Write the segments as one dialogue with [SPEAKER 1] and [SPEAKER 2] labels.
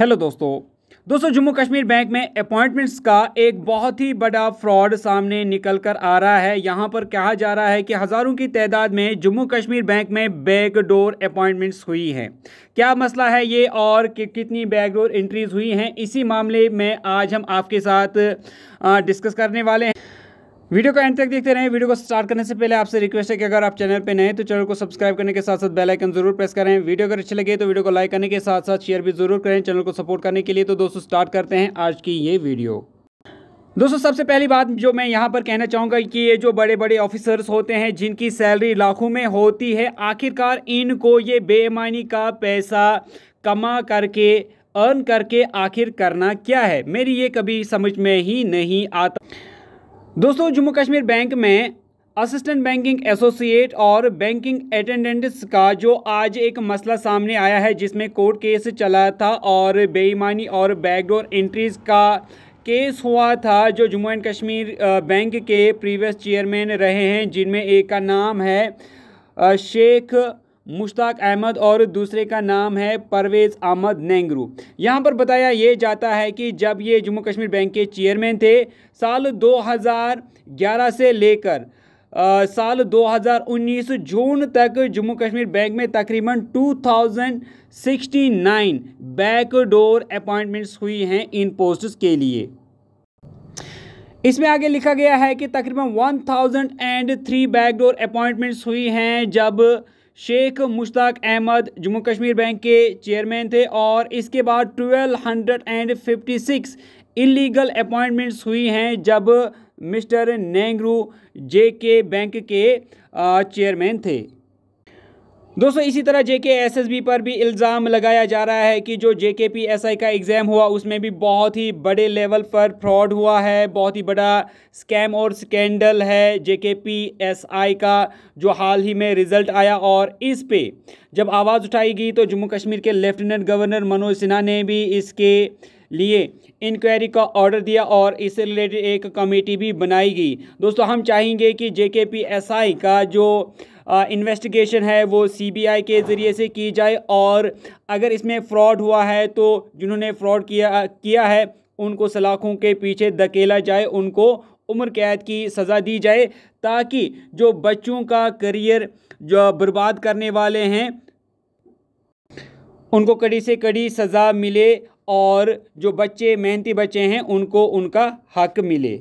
[SPEAKER 1] hello दोस्तों दोस्तों Jammu Kashmir bank में अपॉइंटमेंट्स का एक बहुत ही बड़ा फ्रॉड सामने निकल कर आ रहा है यहाँ पर कहा जा रहा है कि हज़ारों की तादाद में जम्मू कश्मीर बैंक में बैकडोर अपॉइंटमेंट्स हुई हैं क्या मसला है ये और कि कितनी बैकडोर एंट्रीज हुई हैं इसी मामले में आज हम आपके साथ डिस्कस करने वाले हैं वीडियो को एंड तक देखते रहें वीडियो को स्टार्ट करने से पहले आपसे रिक्वेस्ट है कि अगर आप चैनल पर नए तो चैनल को सब्सक्राइब करने के साथ साथ बेल आइकन जरूर प्रेस करें वीडियो अगर अच्छी लगे तो वीडियो को लाइक करने के साथ साथ शेयर भी जरूर करें चैनल को सपोर्ट करने के लिए तो दोस्तों स्टार्ट करते हैं आज की ये वीडियो दोस्तों सबसे पहली बात जो मैं यहाँ पर कहना चाहूँगा कि ये जो बड़े बड़े ऑफिसर्स होते हैं जिनकी सैलरी लाखों में होती है आखिरकार इनको ये बेईमानी का पैसा कमा करके अर्न करके आखिर करना क्या है मेरी ये कभी समझ में ही नहीं आता दोस्तों जम्मू कश्मीर बैंक में असिस्टेंट बैंकिंग एसोसिएट और बैंकिंग अटेंडेंट्स का जो आज एक मसला सामने आया है जिसमें कोर्ट केस चला था और बेईमानी और बैकडोर एंट्रीज का केस हुआ था जो जम्मू एंड कश्मीर बैंक के प्रीवियस चेयरमैन रहे हैं जिनमें एक का नाम है शेख मुश्ताक अहमद और दूसरे का नाम है परवेज़ अहमद नेंगरू यहाँ पर बताया ये जाता है कि जब ये जम्मू कश्मीर बैंक के चेयरमैन थे साल 2011 से लेकर आ, साल 2019 जून तक जम्मू कश्मीर बैंक में तकरीबन 2069 बैकडोर अपॉइंटमेंट्स हुई हैं इन पोस्ट्स के लिए इसमें आगे लिखा गया है कि तकरीबन 1003 बैकडोर अपॉइंटमेंट्स हुई हैं जब शेख मुश्ताक अहमद जम्मू कश्मीर बैंक के चेयरमैन थे और इसके बाद 1256 इलीगल अपॉइंटमेंट्स हुई हैं जब मिस्टर नेंगरू जे के बैंक के चेयरमैन थे दोस्तों इसी तरह जेके एसएसबी पर भी इल्ज़ाम लगाया जा रहा है कि जो जे के पी एस आई का एग्ज़ाम हुआ उसमें भी बहुत ही बड़े लेवल पर फ्रॉड हुआ है बहुत ही बड़ा स्कैम और स्कैंडल है जे के पी एस आई का जो हाल ही में रिज़ल्ट आया और इस पे जब आवाज़ उठाई गई तो जम्मू कश्मीर के लेफ्टिनेंट गवर्नर मनोज सिन्हा ने भी इसके लिए इंक्वायरी का ऑर्डर दिया और इससे रिलेटेड एक कमेटी भी बनाई गई दोस्तों हम चाहेंगे कि जे के पी एस आई का जो इन्वेस्टिगेशन है वो सीबीआई के ज़रिए से की जाए और अगर इसमें फ्रॉड हुआ है तो जिन्होंने फ्रॉड किया किया है उनको सलाखों के पीछे धकेला जाए उनको उम्र कैद की सज़ा दी जाए ताकि जो बच्चों का करियर जो बर्बाद करने वाले हैं उनको कड़ी से कड़ी सज़ा मिले और जो बच्चे मेहनती बच्चे हैं उनको उनका हक मिले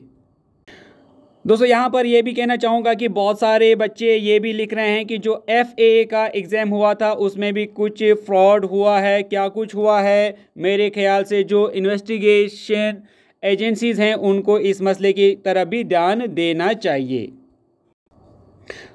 [SPEAKER 1] दोस्तों यहाँ पर यह भी कहना चाहूँगा कि बहुत सारे बच्चे ये भी लिख रहे हैं कि जो एफ ए का एग्ज़ाम हुआ था उसमें भी कुछ फ्रॉड हुआ है क्या कुछ हुआ है मेरे ख्याल से जो इन्वेस्टिगेशन एजेंसीज़ हैं उनको इस मसले की तरफ भी ध्यान देना चाहिए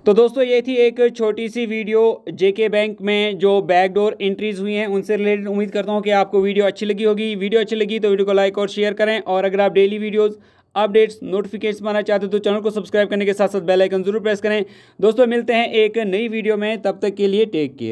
[SPEAKER 1] तो दोस्तों ये थी एक छोटी सी वीडियो जेके बैंक में जो बैकडोर एंट्रीज हुई हैं उनसे रिलेटेड उम्मीद करता हूँ कि आपको वीडियो अच्छी लगी होगी वीडियो अच्छी लगी तो वीडियो को लाइक और शेयर करें और अगर आप डेली वीडियोज़ अपडेट्स नोटिफिकेशन पाना चाहते हो तो चैनल को सब्सक्राइब करने के साथ साथ बेल आइकन जरूर प्रेस करें दोस्तों मिलते हैं एक नई वीडियो में तब तक के लिए टेक केयर